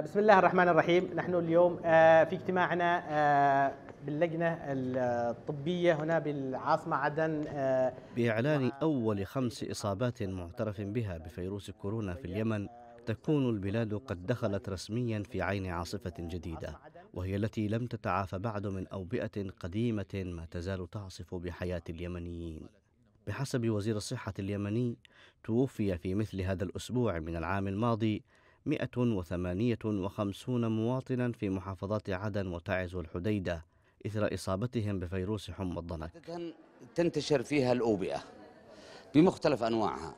بسم الله الرحمن الرحيم نحن اليوم آه، في اجتماعنا آه، باللجنة الطبية هنا بالعاصمة عدن آه، بإعلان أول خمس إصابات معترف بها بفيروس كورونا في اليمن تكون البلاد قد دخلت رسميا في عين عاصفة جديدة وهي التي لم تتعافى بعد من أوبئة قديمة ما تزال تعصف بحياة اليمنيين بحسب وزير الصحة اليمني توفي في مثل هذا الأسبوع من العام الماضي 158 مواطنا في محافظات عدن وتعز والحديدة إثر إصابتهم بفيروس حمى الضنك تنتشر فيها الأوبئة بمختلف أنواعها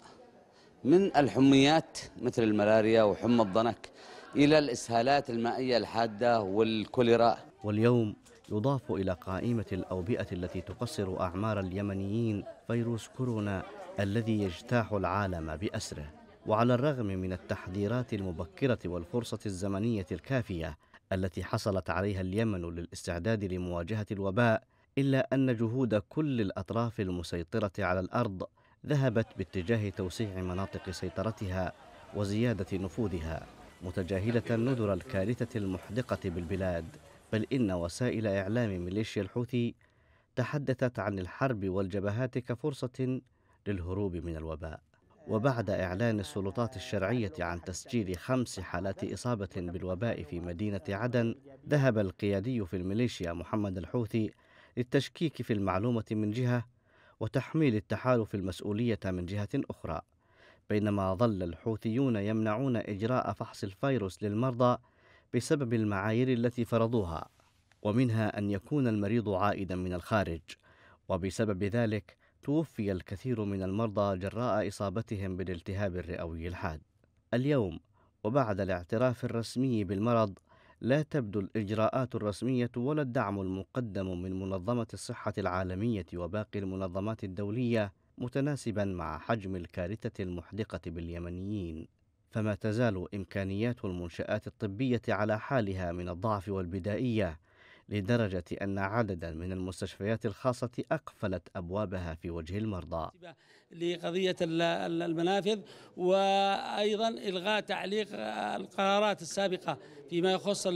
من الحميات مثل الملاريا وحمى الضنك إلى الإسهالات المائية الحادة والكوليرا واليوم يضاف إلى قائمة الأوبئة التي تقصر أعمار اليمنيين فيروس كورونا الذي يجتاح العالم بأسره وعلى الرغم من التحذيرات المبكرة والفرصة الزمنية الكافية التي حصلت عليها اليمن للاستعداد لمواجهة الوباء إلا أن جهود كل الأطراف المسيطرة على الأرض ذهبت باتجاه توسيع مناطق سيطرتها وزيادة نفوذها متجاهلة نذر الكارثة المحدقة بالبلاد بل إن وسائل إعلام ميليشيا الحوثي تحدثت عن الحرب والجبهات كفرصة للهروب من الوباء وبعد إعلان السلطات الشرعية عن تسجيل خمس حالات إصابة بالوباء في مدينة عدن ذهب القيادي في الميليشيا محمد الحوثي للتشكيك في المعلومة من جهة وتحميل التحالف المسؤولية من جهة أخرى بينما ظل الحوثيون يمنعون إجراء فحص الفيروس للمرضى بسبب المعايير التي فرضوها ومنها أن يكون المريض عائدا من الخارج وبسبب ذلك توفي الكثير من المرضى جراء إصابتهم بالالتهاب الرئوي الحاد. اليوم وبعد الاعتراف الرسمي بالمرض لا تبدو الإجراءات الرسمية ولا الدعم المقدم من منظمة الصحة العالمية وباقي المنظمات الدولية متناسبا مع حجم الكارثة المحدقة باليمنيين فما تزال إمكانيات المنشآت الطبية على حالها من الضعف والبدائية لدرجة أن عددا من المستشفيات الخاصة أقفلت أبوابها في وجه المرضى لقضية المنافذ وأيضا إلغاء تعليق القرارات السابقة فيما يخص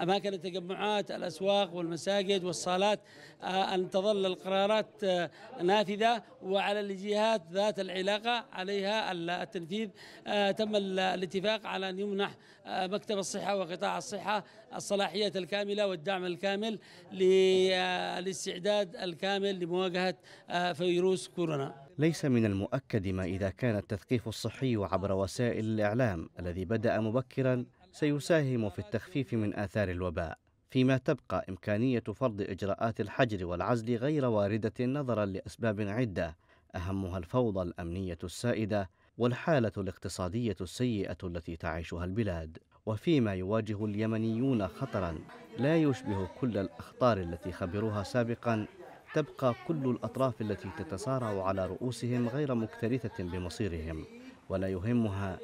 أماكن التجمعات الأسواق والمساجد والصالات آه، أن تظل القرارات آه، نافذة وعلى الجهات ذات العلاقة عليها التنفيذ آه، تم الاتفاق على أن يمنح مكتب الصحة وقطاع الصحة الصلاحية الكاملة والدعم الكامل الكامل للاستعداد آه، الكامل لمواجهة آه، فيروس كورونا ليس من المؤكد ما إذا كان التثقيف الصحي عبر وسائل الإعلام الذي بدأ مبكرا سيساهم في التخفيف من آثار الوباء فيما تبقى إمكانية فرض إجراءات الحجر والعزل غير واردة نظرا لأسباب عدة أهمها الفوضى الأمنية السائدة والحالة الاقتصادية السيئة التي تعيشها البلاد وفيما يواجه اليمنيون خطرا لا يشبه كل الأخطار التي خبروها سابقا تبقى كل الأطراف التي تتصارع على رؤوسهم غير مكترثة بمصيرهم ولا يهمها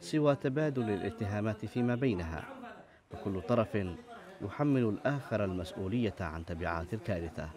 سوى تبادل الاتهامات فيما بينها فكل طرف يحمل الآخر المسؤولية عن تبعات الكارثة